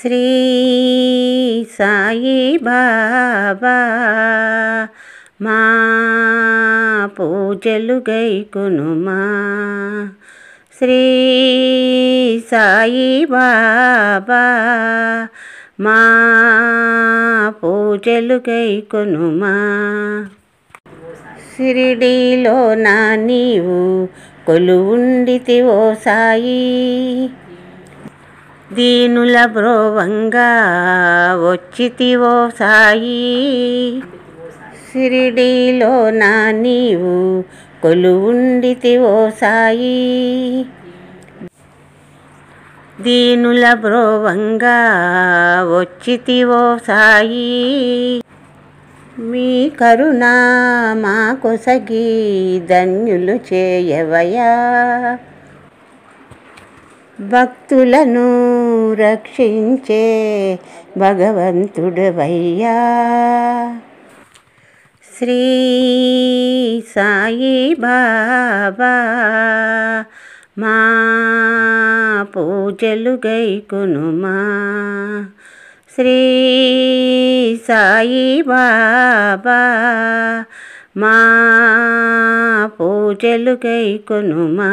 శ్రీ సాయి బాబా మా పూజలు మా శ్రీ సాయి బాబా మా పూజలు మా సిరిడిలో నా నీవు కొలువుండితివో సాయి దీనుల బ్రోవంగా వచ్చితివో సాయి సిరిడిలో నా నీవు కొలువుండితివో సాయి దీనుల బ్రోవంగా వచ్చితివో సాయి మీ కరుణా మా కొసగి ధన్యులు చేయవయా భక్తులను రక్షించే భగవంతుడవయ్యా శ్రీ సాయి బాబా మా పూజలు గైకునుమా శ్రీ సాయి బాబా మా పూజలు గైకొనుమా